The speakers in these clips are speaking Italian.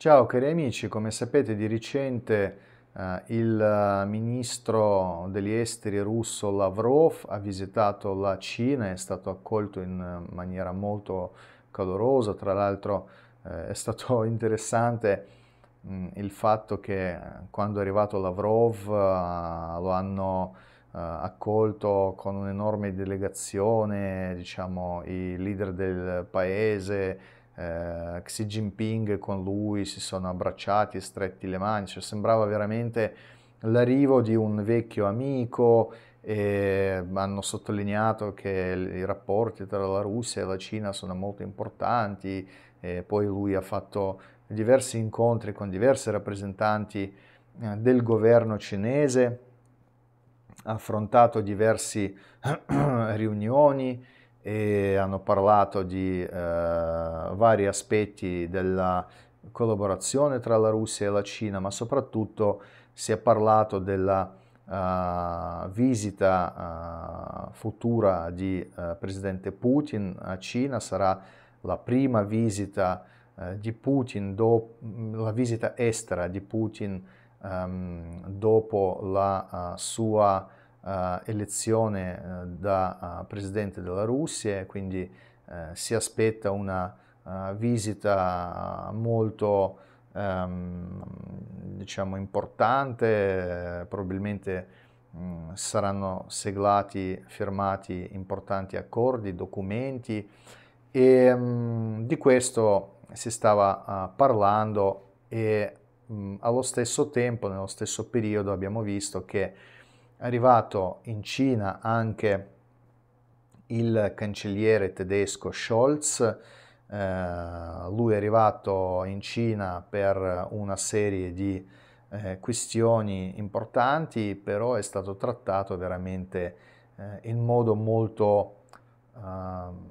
Ciao cari amici, come sapete di recente eh, il eh, ministro degli esteri russo Lavrov ha visitato la Cina, è stato accolto in eh, maniera molto calorosa, tra l'altro eh, è stato interessante mh, mm, il fatto che eh, quando è arrivato Lavrov eh, lo hanno accolto con un'enorme delegazione, diciamo i leader del paese, eh, Xi Jinping con lui si sono abbracciati, e stretti le mani, cioè sembrava veramente l'arrivo di un vecchio amico e hanno sottolineato che i rapporti tra la Russia e la Cina sono molto importanti e poi lui ha fatto diversi incontri con diversi rappresentanti eh, del governo cinese, ha affrontato diverse riunioni e hanno parlato di eh, vari aspetti della collaborazione tra la Russia e la Cina, ma soprattutto si è parlato della uh, visita uh, futura di uh, Presidente Putin a Cina, sarà la prima visita di Putin, do, mm, la visita estera di Putin um, dopo la sua uh, elezione uh, da eh, presidente della Russia e quindi si aspetta una visita molto um, diciamo importante, probabilmente mm, saranno seglati, firmati importanti accordi, documenti e um, di questo si stava parlando e mm, allo stesso tempo, nello stesso periodo abbiamo visto che è arrivato in Cina anche il cancelliere tedesco Scholz, eh, lui è arrivato in Cina per una serie di eh, questioni importanti, però è stato trattato veramente eh, in modo molto, ehm,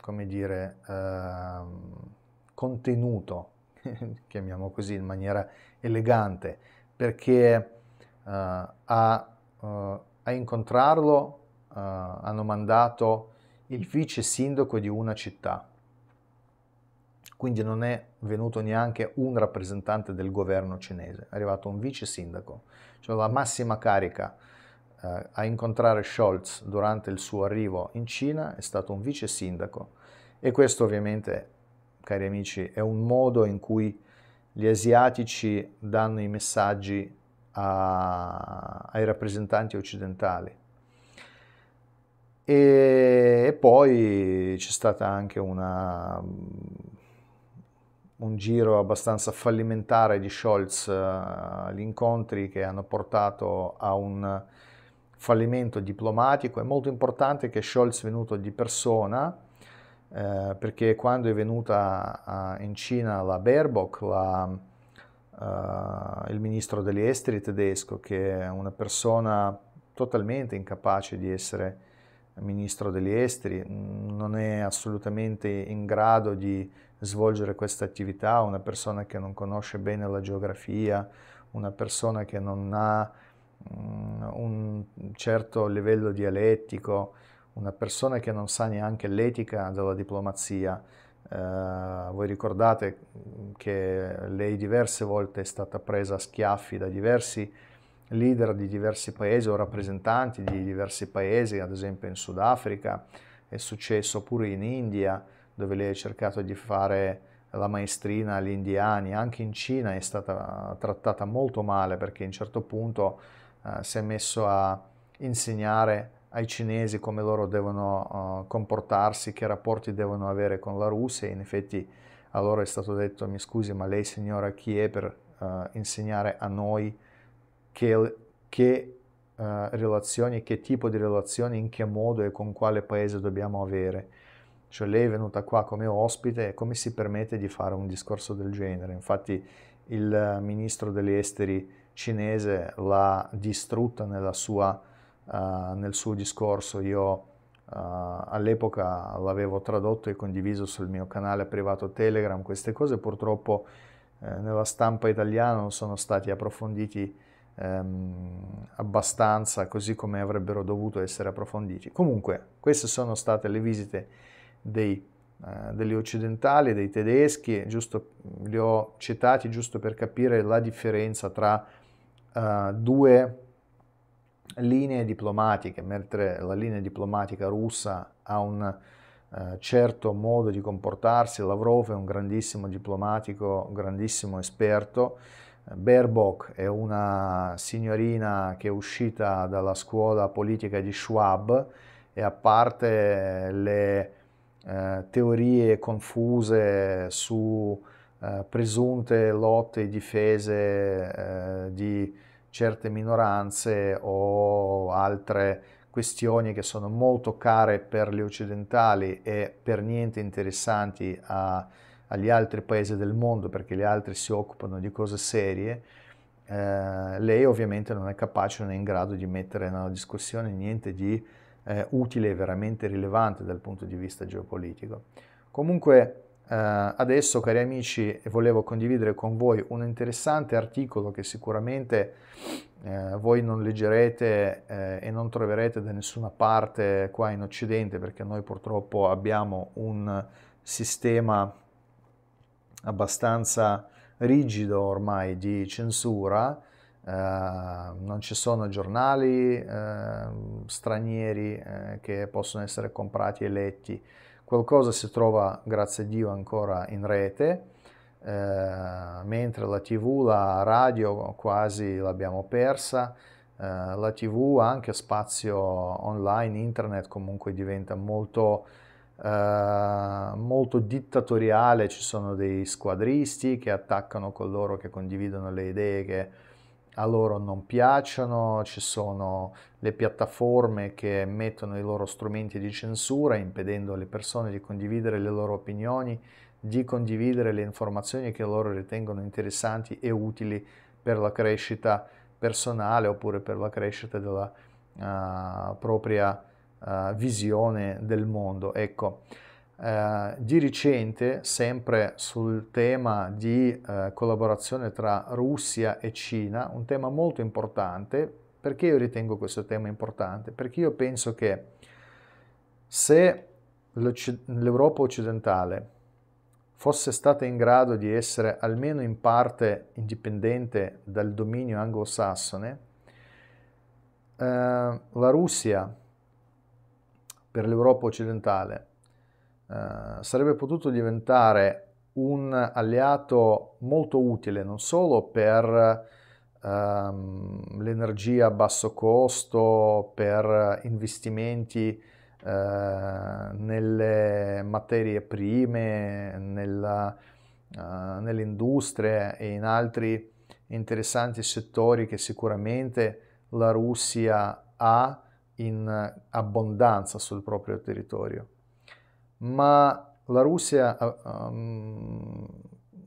come dire, ehm, contenuto, chiamiamo così, in maniera elegante, perché eh, a, eh, a, incontrarlo eh, hanno mandato il vice sindaco di una città. Quindi non è venuto neanche un rappresentante del governo cinese, è arrivato un vice sindaco, cioè la massima carica eh, a incontrare Scholz durante il suo arrivo in Cina è stato un vice sindaco e questo ovviamente, cari amici, è un modo in cui gli asiatici danno i messaggi a, ai rappresentanti occidentali. E, e poi c'è stato anche una, un giro abbastanza fallimentare di Scholz eh, agli incontri che hanno portato a un fallimento diplomatico. È molto importante che Scholz è venuto di persona eh, perché quando è venuta eh, in Cina la Baerbock, la eh, il ministro degli esteri tedesco, che è una persona totalmente incapace di essere ministro degli esteri, mm, non è assolutamente in grado di svolgere questa attività, una persona che non conosce bene la geografia, una persona che non ha mm, un certo livello dialettico, una persona che non sa neanche l'etica della diplomazia. Eh, voi ricordate che lei diverse volte è stata presa a schiaffi da diversi leader di diversi paesi o rappresentanti di diversi paesi, ad esempio in Sudafrica, è successo pure in India, dove lei ha cercato di fare la maestrina agli indiani, anche in Cina è stata trattata molto male perché a un certo punto uh, si è messo a insegnare ai cinesi come loro devono uh, comportarsi, che rapporti devono avere con la Russia. In effetti a loro è stato detto, mi scusi, ma lei signora chi è per uh, insegnare a noi che, che uh, relazioni, che tipo di relazioni, in che modo e con quale paese dobbiamo avere? Cioè lei è venuta qua come ospite e come si permette di fare un discorso del genere? Infatti il ministro degli esteri cinese l'ha distrutta nella sua eh, nel suo discorso. Io eh, all'epoca l'avevo tradotto e condiviso sul mio canale privato Telegram. Queste cose purtroppo eh, nella stampa italiana non sono stati approfonditi ehm, abbastanza così come avrebbero dovuto essere approfonditi. Comunque, queste sono state le visite dei, degli occidentali, dei tedeschi, giusto, li ho citati giusto per capire la differenza tra eh, due linee diplomatiche, mentre la linea diplomatica russa ha un eh, certo modo di comportarsi, Lavrov è un grandissimo diplomatico, un grandissimo esperto, Baerbock è una signorina che è uscita dalla scuola politica di Schwab e a parte le eh, teorie confuse su eh, presunte lotte e difese eh, di certe minoranze o altre questioni che sono molto care per gli occidentali e per niente interessanti a, agli altri paesi del mondo perché gli altri si occupano di cose serie, eh, lei ovviamente non è capace, non è in grado di mettere nella discussione niente di eh, utile e veramente rilevante dal punto di vista geopolitico. Comunque Uh, adesso, cari amici, volevo condividere con voi un interessante articolo che sicuramente uh, voi non leggerete uh, e non troverete da nessuna parte qua in Occidente, perché noi purtroppo abbiamo un sistema abbastanza rigido ormai di censura. non ci sono giornali stranieri che possono essere comprati e letti qualcosa si trova, grazie a Dio, ancora in rete, eh, mentre la TV, la radio quasi l'abbiamo persa, eh, la TV ha anche spazio online, internet comunque diventa molto... Uh, molto dittatoriale, ci sono dei squadristi che attaccano coloro che condividono le idee che a loro non piacciono, ci sono le piattaforme che mettono i loro strumenti di censura impedendo alle persone di condividere le loro opinioni, di condividere le informazioni che loro ritengono interessanti e utili per la crescita personale oppure per la crescita della uh, propria uh, visione del mondo. Ecco, eh, di recente, sempre sul tema di eh, collaborazione tra Russia e Cina, un tema molto importante, perché io ritengo questo tema importante? Perché io penso che se l'Europa occidentale fosse stata in grado di essere almeno in parte indipendente dal dominio anglosassone, eh, la Russia per l'Europa occidentale eh, sarebbe potuto diventare un alleato molto utile non solo per ehm, l'energia a basso costo, per investimenti eh, nelle materie prime, nella, eh, nelle e in altri interessanti settori che sicuramente la Russia ha in abbondanza sul proprio territorio ma la Russia um,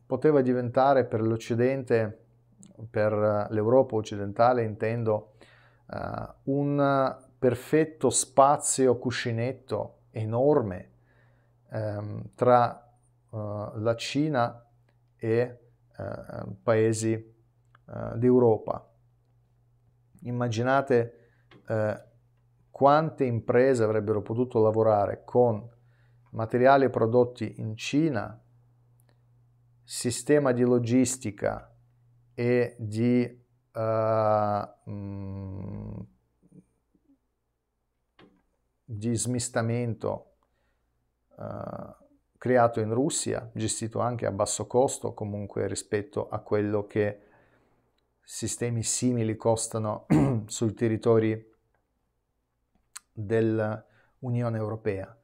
poteva diventare per l'Occidente, per l'Europa occidentale intendo, uh, un perfetto spazio cuscinetto enorme um, tra uh, la Cina e uh, paesi d'Europa. Immaginate quante imprese avrebbero potuto lavorare con materiali prodotti in Cina, sistema di logistica e di uh, di smistamento uh, creato in Russia, gestito anche a basso costo comunque rispetto a quello che sistemi simili costano sui territori dell'Unione Europea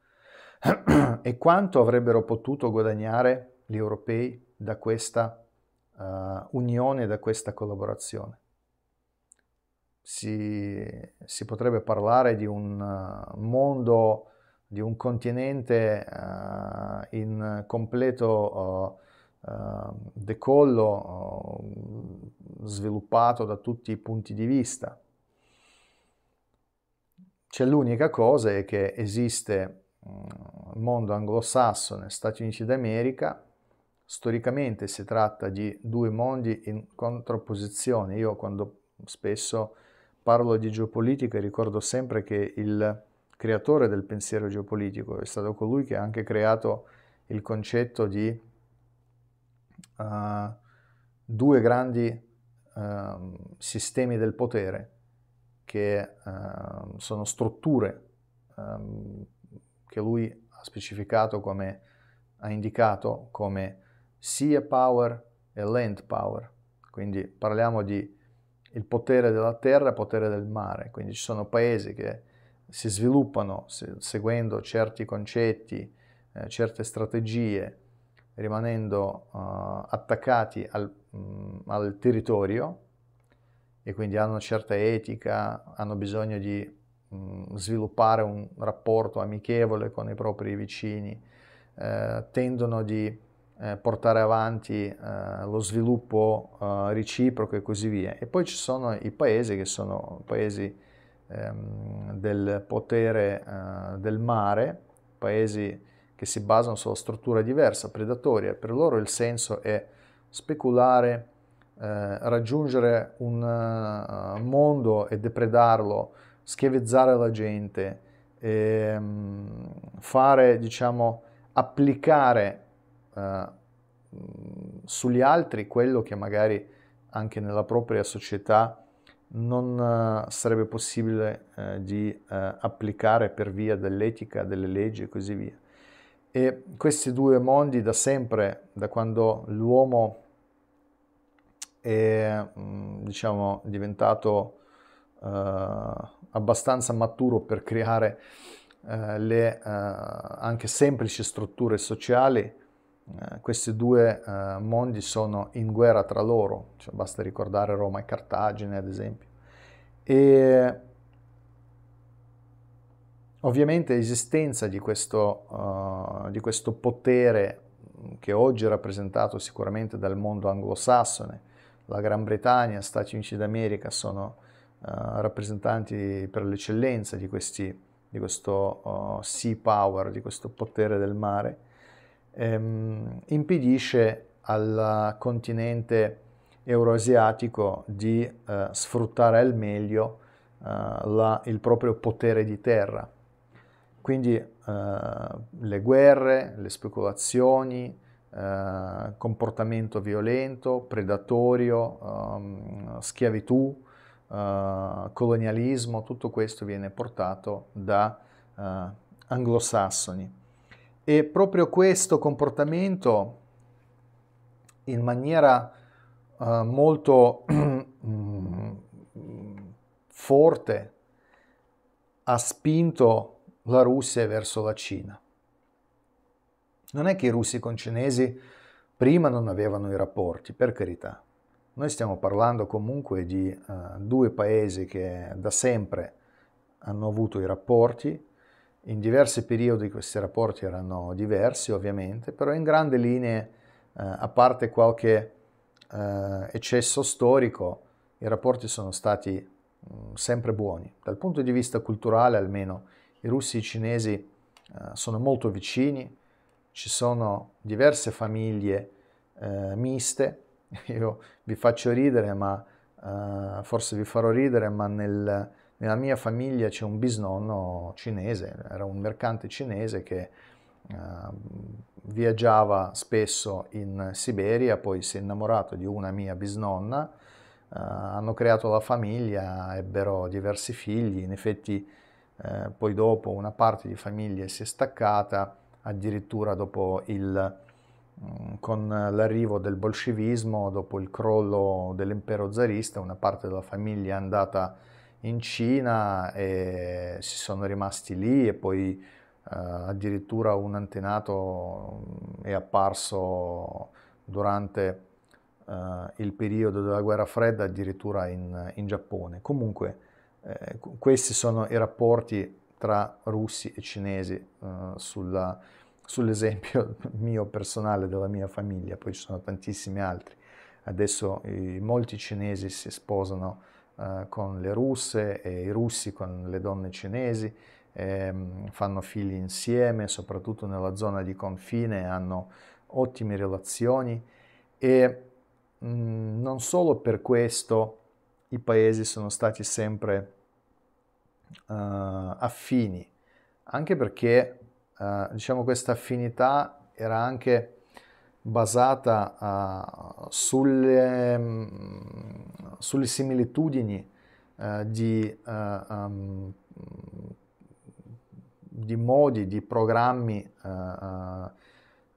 e quanto avrebbero potuto guadagnare gli europei da questa uh, unione, da questa collaborazione. Si, si, potrebbe parlare di un eh, mondo, di un continente uh, in completo uh, uh, decollo, sviluppato da tutti i punti di vista. C'è l'unica cosa è che esiste mondo anglosassone, Stati Uniti d'America, storicamente si tratta di due mondi in contrapposizione. Io quando spesso parlo di geopolitica ricordo sempre che il creatore del pensiero geopolitico è stato colui che ha anche creato il concetto di uh, due grandi uh, sistemi del potere che uh, sono strutture um, che lui ha specificato come, ha indicato come sia power e land power. Quindi parliamo di il potere della terra e il potere del mare. Quindi ci sono paesi che si sviluppano se, seguendo certi concetti, eh, certe strategie, rimanendo uh, attaccati al, mh, mm, al territorio e quindi hanno una certa etica, hanno bisogno di Mm, sviluppare un rapporto amichevole con i propri vicini, eh, tendono di eh, portare avanti eh, lo sviluppo eh, reciproco e così via. E poi ci sono i paesi che sono paesi ehm, del potere eh, del mare, paesi che si basano sulla struttura diversa, predatoria. Per loro il senso è speculare, eh, raggiungere un uh, mondo e depredarlo schiavizzare la gente, ehm, fare, diciamo, applicare eh, sugli altri quello che magari anche nella propria società non eh, sarebbe possibile eh, di eh, applicare per via dell'etica, delle leggi e così via. E questi due mondi da sempre, da quando l'uomo è mm, diciamo, diventato eh, abbastanza maturo per creare eh, le eh, anche semplici strutture sociali, eh, questi due eh, mondi sono in guerra tra loro, cioè, basta ricordare Roma e Cartagine ad esempio. E ovviamente l'esistenza di, uh, di questo, potere che oggi è rappresentato sicuramente dal mondo anglosassone, la Gran Bretagna, Stati Uniti d'America sono eh, rappresentanti per l'eccellenza di, questi, di questo uh, sea power, di questo potere del mare, ehm, impedisce al continente euroasiatico di eh, sfruttare al meglio eh, la, il proprio potere di terra. Quindi eh, le guerre, le speculazioni, eh, comportamento violento, predatorio, ehm, schiavitù, eh, colonialismo, tutto questo viene portato da eh, anglosassoni. E proprio questo comportamento in maniera eh, molto forte ha spinto la Russia verso la Cina. Non è che i russi con i cinesi prima non avevano i rapporti, per carità, noi stiamo parlando comunque di eh, due paesi che da sempre hanno avuto i rapporti, in diversi periodi questi rapporti erano diversi ovviamente, però in grandi linee, eh, a parte qualche eh, eccesso storico, i rapporti sono stati mh, mm, sempre buoni. Dal punto di vista culturale almeno i russi e i cinesi eh, sono molto vicini, ci sono diverse famiglie eh, miste, io vi faccio ridere, ma uh, forse vi farò ridere, ma nel, nella mia famiglia c'è un bisnonno cinese, era un mercante cinese che uh, viaggiava spesso in Siberia, poi si è innamorato di una mia bisnonna, uh, hanno creato la famiglia, ebbero diversi figli, in effetti poi dopo una parte di famiglia si è staccata, addirittura dopo il Mm, con l'arrivo del bolscevismo, dopo il crollo dell'impero zarista, una parte della famiglia è andata in Cina e si sono rimasti lì e poi eh, addirittura un antenato mm, è apparso durante eh, il periodo della guerra fredda addirittura in, in Giappone. Comunque eh, questi sono i rapporti tra russi e cinesi eh, sulla sull'esempio mio personale della mia famiglia, poi ci sono tantissimi altri. Adesso i, molti cinesi si sposano eh, con le russe e i russi con le donne cinesi, eh, fanno figli insieme, soprattutto nella zona di confine, hanno ottime relazioni e mh, mm, non solo per questo i paesi sono stati sempre eh, affini, anche perché eh, diciamo questa affinità era anche basata uh, sulle, mh, mm, sulle, similitudini uh, di, uh, um, di, modi, di programmi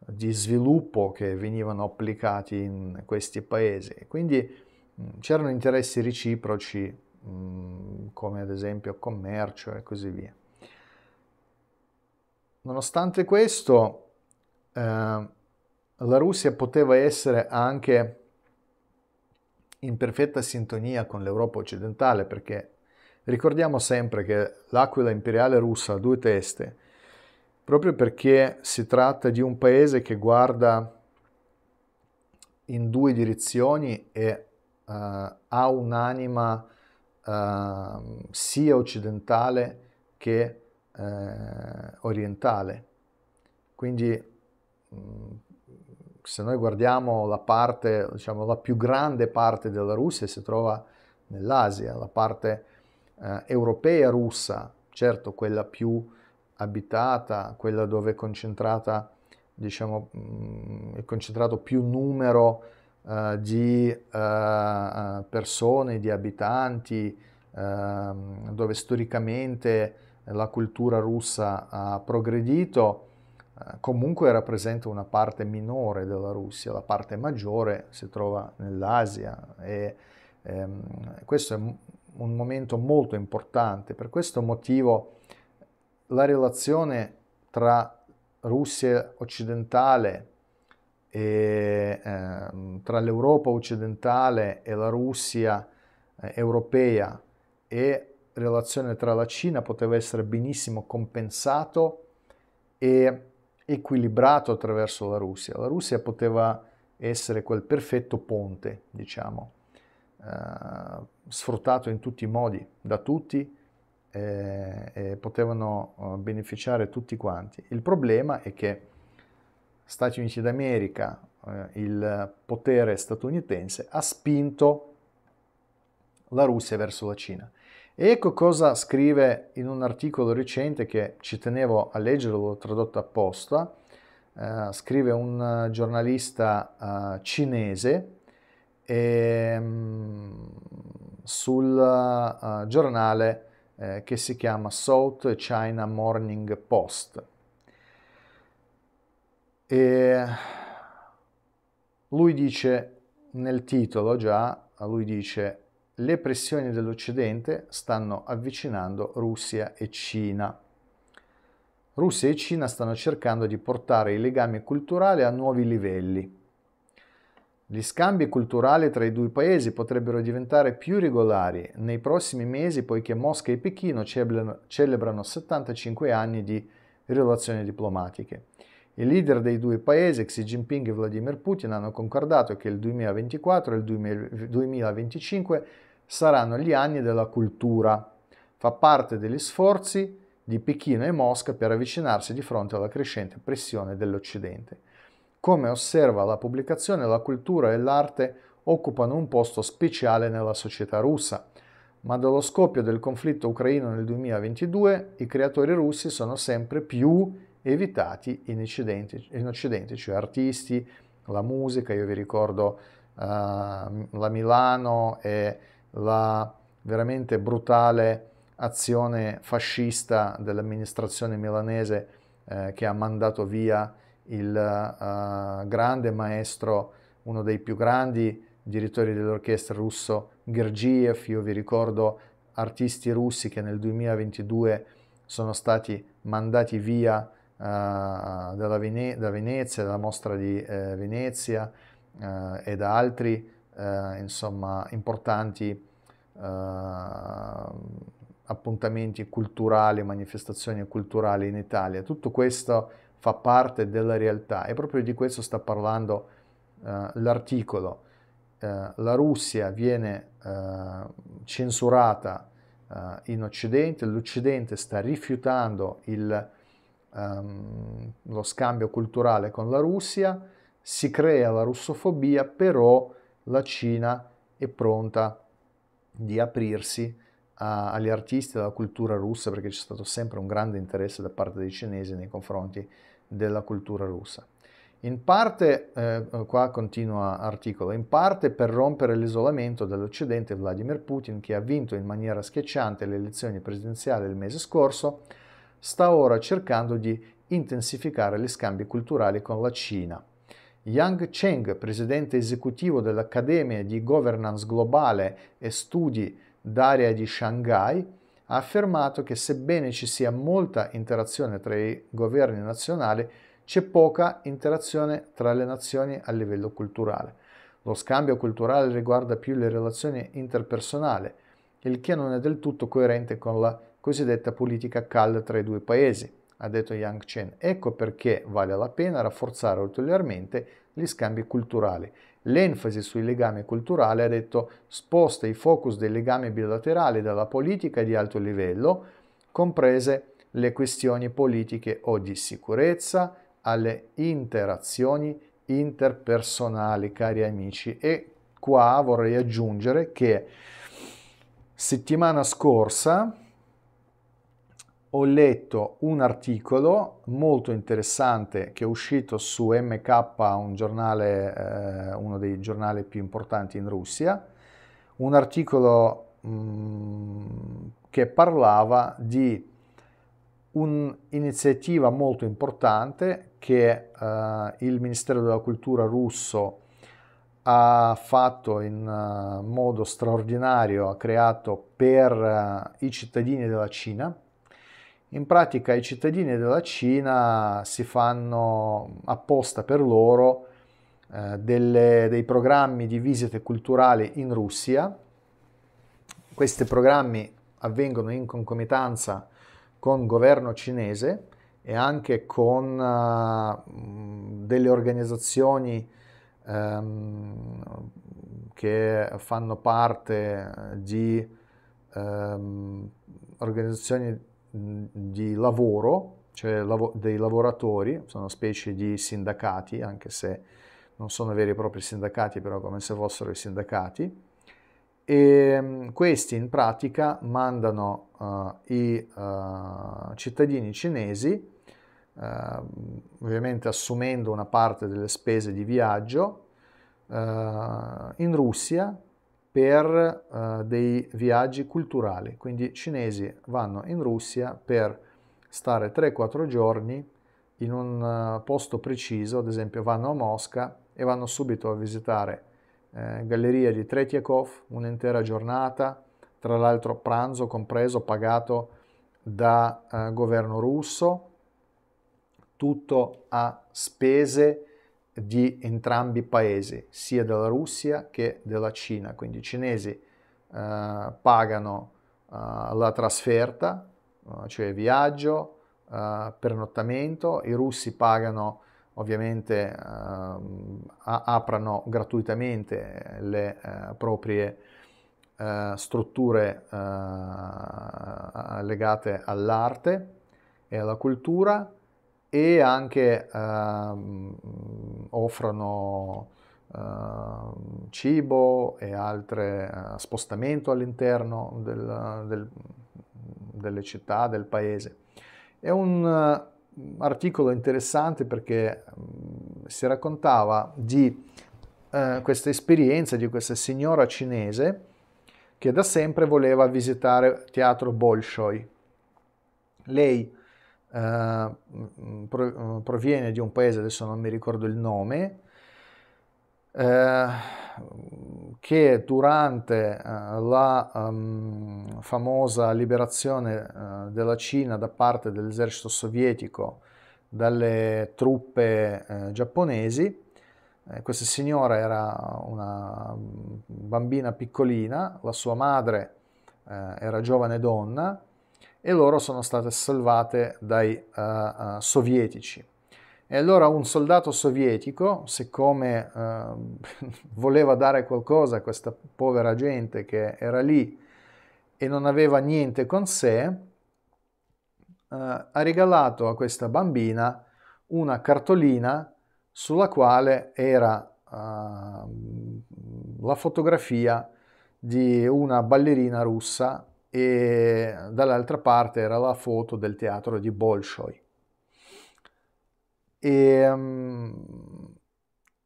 di sviluppo che venivano applicati in questi paesi. Quindi mh, mm, c'erano interessi reciproci, mh, mm, come ad esempio commercio e così via. Nonostante questo, eh, la Russia poteva essere anche in perfetta sintonia con l'Europa occidentale perché ricordiamo sempre che l'aquila imperiale russa ha due teste, proprio perché si tratta di un paese che guarda in due direzioni e uh, ha un'anima uh, sia occidentale che eh, orientale. Quindi mm, se noi guardiamo la parte, diciamo la più grande parte della Russia si trova nell'Asia, la parte eh, europea russa, certo quella più abitata, quella dove è concentrata diciamo, mm, è concentrato più numero uh, di uh, persone, di abitanti, uh, dove storicamente la cultura russa ha progredito, eh, comunque rappresenta una parte minore della Russia, la parte maggiore si trova nell'Asia e ehm, questo è un momento molto importante. Per questo motivo la relazione tra Russia occidentale e ehm, tra l'Europa occidentale e la Russia eh, europea e relazione tra la Cina poteva essere benissimo compensato e equilibrato attraverso la Russia. La Russia poteva essere quel perfetto ponte, diciamo, eh, sfruttato in tutti i modi da tutti eh, e potevano eh, beneficiare tutti quanti. Il problema è che Stati Uniti d'America, eh, il potere statunitense, ha spinto la Russia verso la Cina. Ecco cosa scrive in un articolo recente che ci tenevo a leggere, l'ho tradotto apposta. Uh, scrive un eh, giornalista uh, cinese e, um, sul uh, giornale che si chiama South China Morning Post. E lui dice nel titolo già, lui dice le pressioni dell'Occidente stanno avvicinando Russia e Cina. Russia e Cina stanno cercando di portare i legami culturali a nuovi livelli. Gli scambi culturali tra i due paesi potrebbero diventare più regolari nei prossimi mesi poiché Mosca e Pechino celebrano 75 anni di relazioni diplomatiche. I leader dei due paesi, Xi Jinping e Vladimir Putin, hanno concordato che il 2024 e il 2025 saranno gli anni della cultura. Fa parte degli sforzi di Pechino e Mosca per avvicinarsi di fronte alla crescente pressione dell'Occidente. Come osserva la pubblicazione, la cultura e l'arte occupano un posto speciale nella società russa, ma dallo scoppio del conflitto ucraino nel 2022 i creatori russi sono sempre più evitati in Occidente, in occidente cioè artisti, la musica, io vi ricordo uh, la Milano e la veramente brutale azione fascista dell'amministrazione milanese eh, che ha mandato via il uh, grande maestro, uno dei più grandi direttori dell'orchestra russo Gergiev. Io vi ricordo artisti russi che nel 2022 sono stati mandati via uh, dalla Vene- da Venezia, dalla mostra di eh, Venezia eh, e da altri eh, insomma, importanti eh, appuntamenti culturali, manifestazioni culturali in Italia. Tutto questo fa parte della realtà e proprio di questo sta parlando eh, l'articolo. Eh, la Russia viene eh, censurata eh, in Occidente, l'Occidente sta rifiutando il, ehm, lo scambio culturale con la Russia, si crea la russofobia, però la Cina è pronta a di aprirsi a, agli artisti della cultura russa, perché c'è stato sempre un grande interesse da parte dei cinesi nei confronti della cultura russa. In parte, eh, qua continua l'articolo, in parte per rompere l'isolamento dell'Occidente Vladimir Putin, che ha vinto in maniera schiacciante le elezioni presidenziali il mese scorso, sta ora cercando di intensificare gli scambi culturali con la Cina. Yang Cheng, presidente esecutivo dell'Accademia di Governance Globale e Studi d'area di Shanghai, ha affermato che sebbene ci sia molta interazione tra i governi nazionali, c'è poca interazione tra le nazioni a livello culturale. Lo scambio culturale riguarda più le relazioni interpersonali, il che non è del tutto coerente con la cosiddetta politica calda tra i due paesi ha detto Yang Chen. Ecco perché vale la pena rafforzare ulteriormente gli scambi culturali. L'enfasi sui legami culturali, ha detto, sposta i focus dei legami bilaterali dalla politica di alto livello, comprese le questioni politiche o di sicurezza, alle interazioni interpersonali, cari amici. E qua vorrei aggiungere che settimana scorsa ho letto un articolo molto interessante che è uscito su MK, un giornale, eh, uno dei giornali più importanti in Russia, un articolo mh, mm, che parlava di un'iniziativa molto importante che eh, il Ministero della Cultura russo ha fatto in uh, modo straordinario, ha creato per uh, i cittadini della Cina in pratica i cittadini della Cina si fanno apposta per loro eh, delle, dei programmi di visite culturali in Russia. Questi programmi avvengono in concomitanza con il governo cinese e anche con uh, delle organizzazioni um, che fanno parte di um, organizzazioni di lavoro, cioè lav- dei lavoratori, sono specie di sindacati, anche se non sono veri e propri sindacati, però come se fossero i sindacati. E questi in pratica mandano uh, i uh, cittadini cinesi, uh, ovviamente assumendo una parte delle spese di viaggio, in Russia per uh, dei viaggi culturali, quindi i cinesi vanno in Russia per stare 3-4 giorni in un uh, posto preciso, ad esempio vanno a Mosca e vanno subito a visitare eh, Galleria di Tretiakov, un'intera giornata, tra l'altro pranzo compreso pagato da uh, governo russo, tutto a spese di entrambi i paesi, sia della Russia che della Cina. Quindi i cinesi eh, pagano eh, la trasferta, eh, cioè viaggio, eh, pernottamento, i russi pagano ovviamente, eh, aprono gratuitamente le proprie strutture legate all'arte e alla cultura e anche ehm, offrono ehm, cibo e altre eh, spostamento all'interno del, del, delle città, del paese. È un eh, articolo interessante perché mm, si raccontava di eh, questa esperienza di questa signora cinese che da sempre voleva visitare Teatro Bolshoi. Lei eh, mm, mm, proviene di un paese, adesso non mi ricordo il nome, eh, che durante eh, la um, famosa liberazione eh, della Cina da parte dell'esercito sovietico dalle truppe eh, giapponesi, questa signora era una mm, bambina piccolina, la sua madre era giovane donna, e loro sono state salvate dai uh, uh, sovietici. E allora un soldato sovietico, siccome uh, voleva dare qualcosa a questa povera gente che era lì e non aveva niente con sé, eh, ha regalato a questa bambina una cartolina sulla quale era ehm, la fotografia di una ballerina russa e dall'altra parte era la foto del teatro di Bolshoi. E, mm,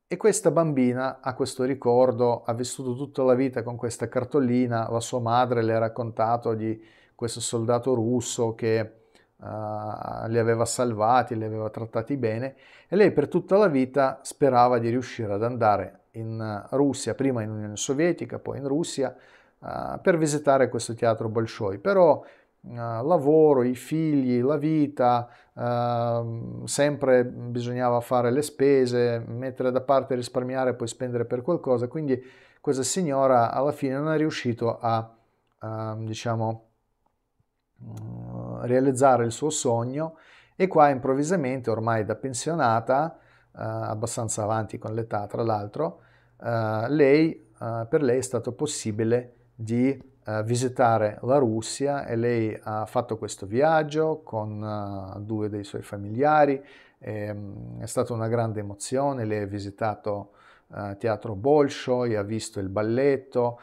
e, questa bambina ha questo ricordo, ha vissuto tutta la vita con questa cartolina, la sua madre le ha raccontato di questo soldato russo che uh, li aveva salvati, li aveva trattati bene e lei per tutta la vita sperava di riuscire ad andare in Russia, prima in Unione Sovietica, poi in Russia, eh, per visitare questo teatro Bolshoi, però eh, lavoro, i figli, la vita, ehm, sempre bisognava fare le spese, mettere da parte, risparmiare e poi spendere per qualcosa, quindi questa signora alla fine non è riuscita a, a ehm, diciamo, mm, realizzare il suo sogno e qua improvvisamente, ormai da pensionata, eh, abbastanza avanti con l'età tra l'altro, lei, per lei è stato possibile di uh, visitare la Russia e lei ha fatto questo viaggio con uh, due dei suoi familiari, e, um, è stata una grande emozione, lei ha visitato uh, Teatro Bolshoi, ha visto il balletto,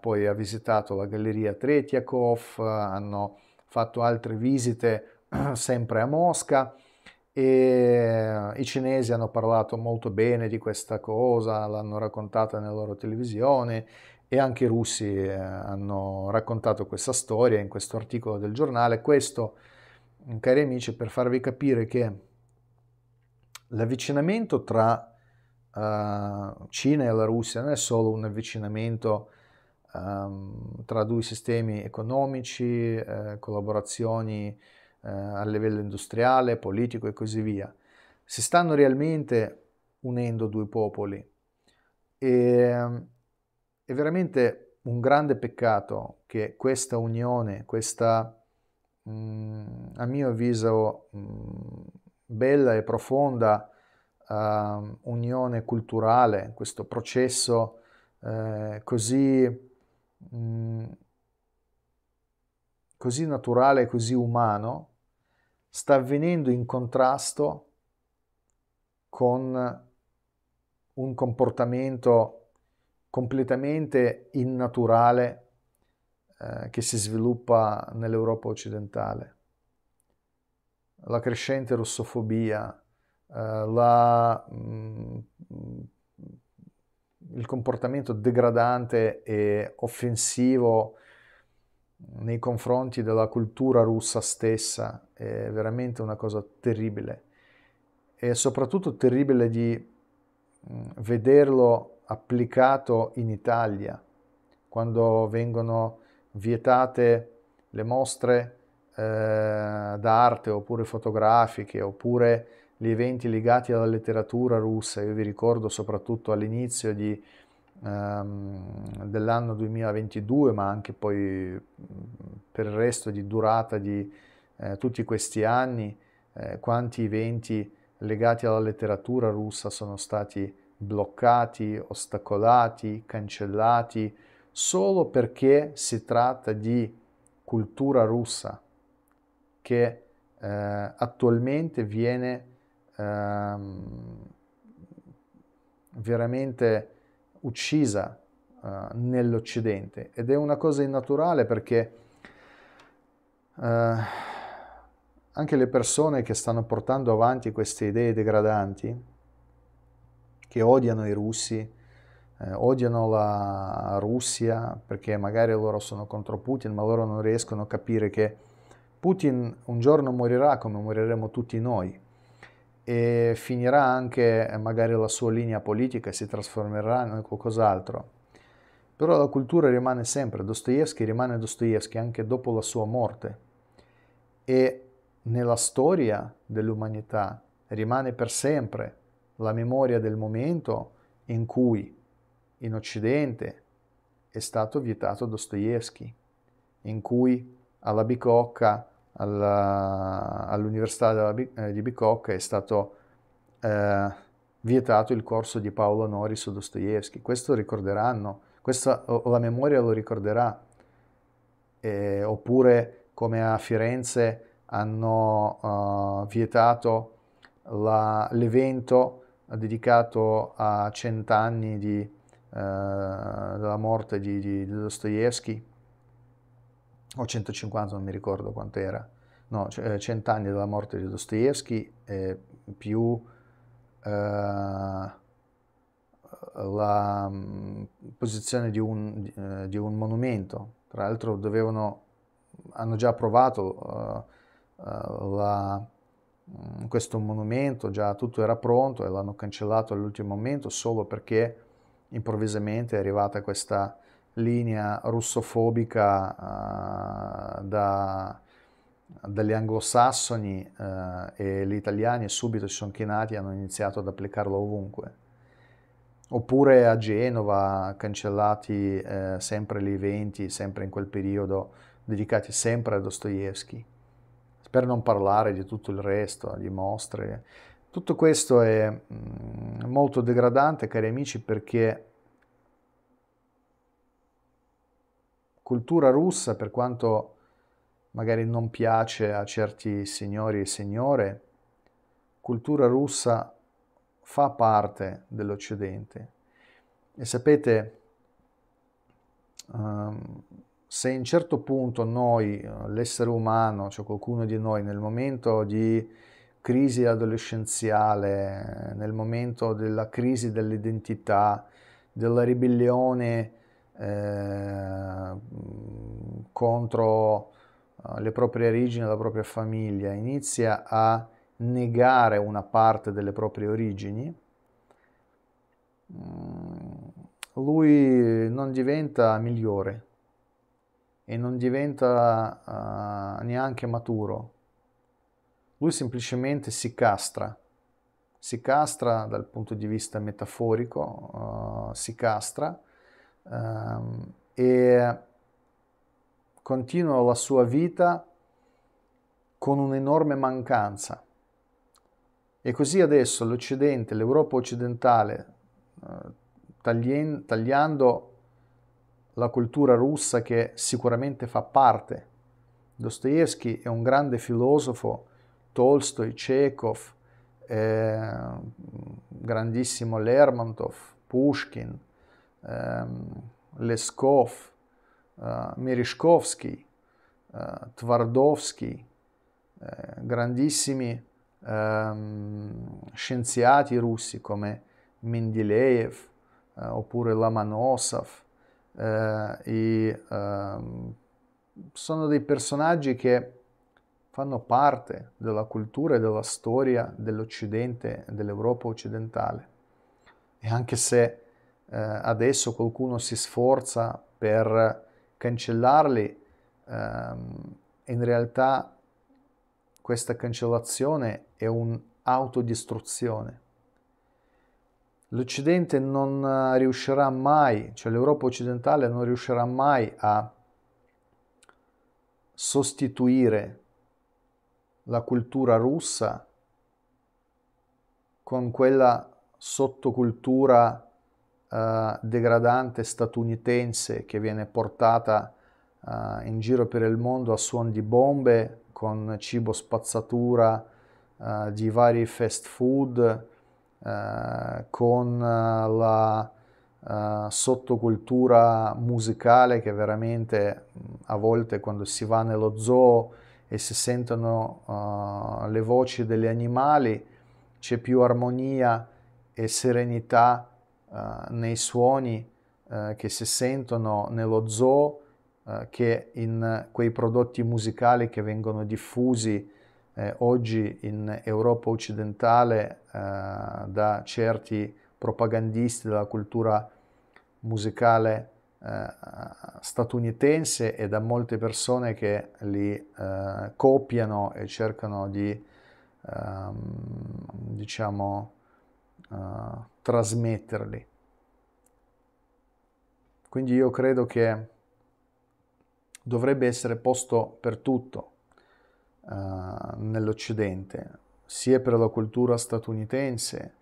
poi ha visitato la galleria Tretiakov, hanno fatto altre visite sempre a Mosca e i cinesi hanno parlato molto bene di questa cosa, l'hanno raccontata nella loro televisione e anche i russi eh, hanno raccontato questa storia in questo articolo del giornale. Questo, cari amici, per farvi capire che l'avvicinamento tra uh, Cina e la Russia non è solo un avvicinamento um, tra due sistemi economici, eh, collaborazioni eh, a livello industriale, politico e così via. Si stanno realmente unendo due popoli. E, ehm, è veramente un grande peccato che questa unione, questa mh, mm, a mio avviso mh, mm, bella e profonda uh, unione culturale, questo processo uh, così, mh, mm, così naturale, così umano, sta avvenendo in contrasto con un comportamento completamente innaturale eh, che si sviluppa nell'Europa occidentale. La crescente russofobia, eh, la, mh, mm, il comportamento degradante e offensivo nei confronti della cultura russa stessa è veramente una cosa terribile e soprattutto terribile di mh, mm, vederlo applicato in Italia, quando vengono vietate le mostre eh, d'arte oppure fotografiche oppure gli eventi legati alla letteratura russa. Io vi ricordo soprattutto all'inizio di, ehm, dell'anno 2022, ma anche poi per il resto di durata di eh, tutti questi anni, eh, quanti eventi legati alla letteratura russa sono stati bloccati, ostacolati, cancellati, solo perché si tratta di cultura russa che eh, attualmente viene eh, veramente uccisa eh, nell'Occidente ed è una cosa innaturale perché eh, anche le persone che stanno portando avanti queste idee degradanti che odiano i russi, eh, odiano la Russia perché magari loro sono contro Putin, ma loro non riescono a capire che Putin un giorno morirà come moriremo tutti noi e finirà anche eh, magari la sua linea politica, si trasformerà in qualcos'altro. Però la cultura rimane sempre, Dostoevsky rimane Dostoevsky anche dopo la sua morte e nella storia dell'umanità rimane per sempre la memoria del momento in cui in Occidente è stato vietato Dostoevsky, in cui alla Bicocca, alla, all'Università eh, di Bicocca è stato eh, vietato il corso di Paolo Nori su Dostoevsky. Questo ricorderanno, questa, la memoria lo ricorderà. Eh, oppure come a Firenze hanno uh, vietato la, l'evento dedicato a cent'anni di, eh, dalla morte di, di, Dostoevsky, o 150, non mi ricordo quant'era, no, eh, cent'anni della morte di Dostoevsky, eh, più eh, la mm, posizione di un, eh, di un, monumento. Tra l'altro dovevano, hanno già approvato eh, la Mm, questo monumento, già tutto era pronto e l'hanno cancellato all'ultimo momento solo perché improvvisamente è arrivata questa linea russofobica uh, da, dagli anglosassoni uh, e gli italiani subito si sono chinati e hanno iniziato ad applicarlo ovunque. Oppure a Genova, cancellati uh, sempre gli eventi, sempre in quel periodo, dedicati sempre a Dostoevsky per non parlare di tutto il resto, di mostre. Tutto questo è mm, molto degradante, cari amici, perché cultura russa, per quanto magari non piace a certi signori e signore, cultura russa fa parte dell'Occidente. E sapete, um, se a un certo punto noi, eh, l'essere umano, cioè qualcuno di noi, nel momento di crisi adolescenziale, nel momento della crisi dell'identità, della ribellione eh, contro eh, le proprie origini, la propria famiglia, inizia a negare una parte delle proprie origini, mm, lui non diventa migliore, e non diventa uh, neanche maturo. Lui semplicemente si castra, si castra dal punto di vista metaforico, uh, si castra um, e continua la sua vita con un'enorme mancanza. E così adesso l'Occidente, l'Europa occidentale, eh, tagliando la cultura russa che sicuramente fa parte. Dostoevsky è un grande filosofo, Tolstoy, Chekhov, eh, grandissimo Lermontov, Pushkin, eh, Leskov, eh, Merishkovsky, eh, Tvardovsky, eh, grandissimi ehm, scienziati russi come Mendeleev eh, oppure Lamanosov, eh, e, ehm, sono dei personaggi che fanno parte della cultura e della storia dell'Occidente, dell'Europa occidentale. E anche se eh, adesso qualcuno si sforza per cancellarli, ehm, in realtà questa cancellazione è un'autodistruzione l'Occidente non eh, riuscirà mai, cioè l'Europa occidentale non riuscirà mai a sostituire la cultura russa con quella sottocultura eh, degradante statunitense che viene portata eh, in giro per il mondo a suon di bombe, con cibo spazzatura eh, di vari fast food, eh, con eh, la eh, sottocultura musicale che veramente a volte quando si va nello zoo e si sentono eh, le voci degli animali c'è più armonia e serenità nei suoni che si sentono nello zoo che in quei prodotti musicali che vengono diffusi eh, oggi in Europa occidentale eh, da certi propagandisti della cultura musicale eh, statunitense e da molte persone che li eh, copiano e cercano di ehm, diciamo eh, trasmetterli. Quindi io credo che dovrebbe essere posto per tutto, eh, nell'Occidente, sia per la cultura statunitense,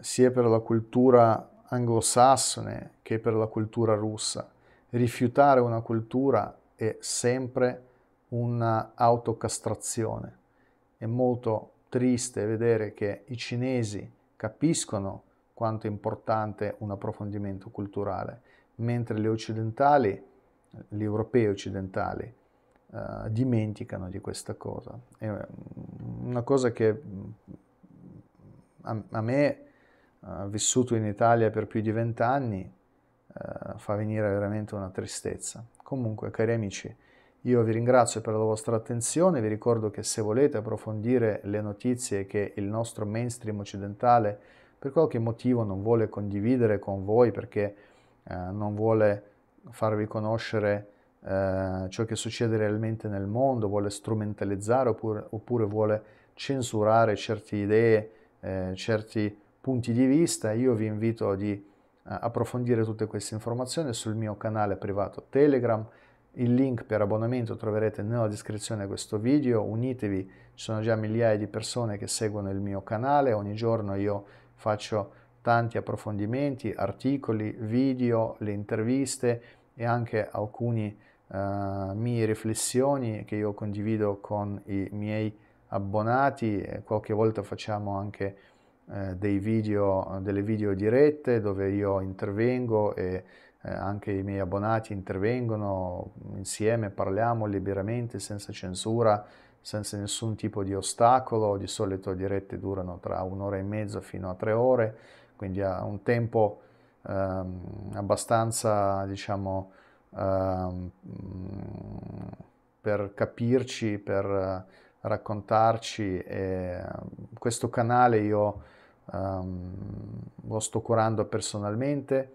sia per la cultura anglosassone che per la cultura russa. Rifiutare una cultura è sempre un'autocastrazione. È molto triste vedere che i cinesi capiscono quanto è importante un approfondimento culturale, mentre gli occidentali, gli europei occidentali, eh, dimenticano di questa cosa. È mm, una cosa che mm, a, a me, uh, vissuto in Italia per più di vent'anni, uh, fa venire veramente una tristezza. Comunque, cari amici, io vi ringrazio per la vostra attenzione, vi ricordo che se volete approfondire le notizie che il nostro mainstream occidentale per qualche motivo non vuole condividere con voi perché eh, non vuole farvi conoscere eh, ciò che succede realmente nel mondo, vuole strumentalizzare oppure, oppure vuole censurare certe idee, eh, certi punti di vista, io vi invito di eh, approfondire tutte queste informazioni sul mio canale privato Telegram. Il link per abbonamento troverete nella descrizione di questo video. Unitevi, ci sono già migliaia di persone che seguono il mio canale. Ogni giorno io faccio tanti approfondimenti, articoli, video, le interviste e anche alcuni uh, mie riflessioni che io condivido con i miei abbonati, qualche volta facciamo anche eh, video, delle video dirette dove io intervengo e eh, anche i miei abbonati intervengono insieme, parliamo liberamente, senza censura, senza nessun tipo di ostacolo. Di solito le dirette durano tra un'ora e mezza fino a tre ore, quindi ha un tempo ehm, abbastanza, diciamo, Ehm, mm, per capirci, per eh, raccontarci. E mm, questo canale io um, lo sto curando personalmente,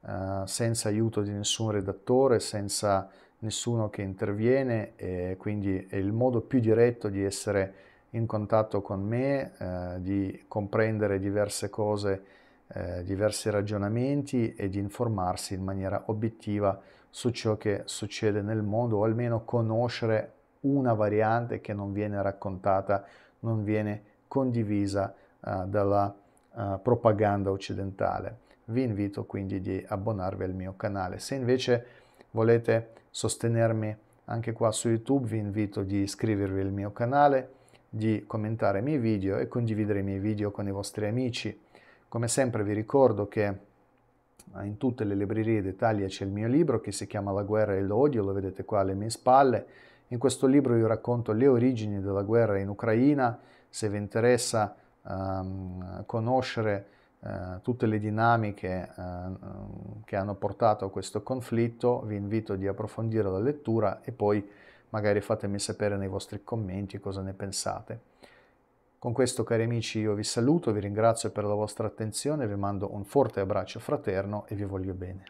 uh, senza aiuto di nessun redattore, senza nessuno che interviene e quindi è il modo più diretto di essere in contatto con me, eh, di comprendere diverse cose, eh, diversi ragionamenti e di informarsi in maniera obiettiva su ciò che succede nel mondo o almeno conoscere una variante che non viene raccontata, non viene condivisa uh, dalla uh, propaganda occidentale. Vi invito quindi di abbonarvi al mio canale. Se invece volete sostenermi anche qua su YouTube, vi invito di iscrivervi al mio canale, di commentare i miei video e condividere i miei video con i vostri amici. Come sempre vi ricordo che Ah, in tutte le librerie d'Italia c'è il mio libro che si chiama La guerra e l'odio, lo vedete qua alle mie spalle. In questo libro io racconto le origini della guerra in Ucraina, se vi interessa um, conoscere uh, tutte le dinamiche uh, che hanno portato a questo conflitto, vi invito di approfondire la lettura e poi magari fatemi sapere nei vostri commenti cosa ne pensate. Con questo cari amici io vi saluto, vi ringrazio per la vostra attenzione, vi mando un forte abbraccio fraterno e vi voglio bene.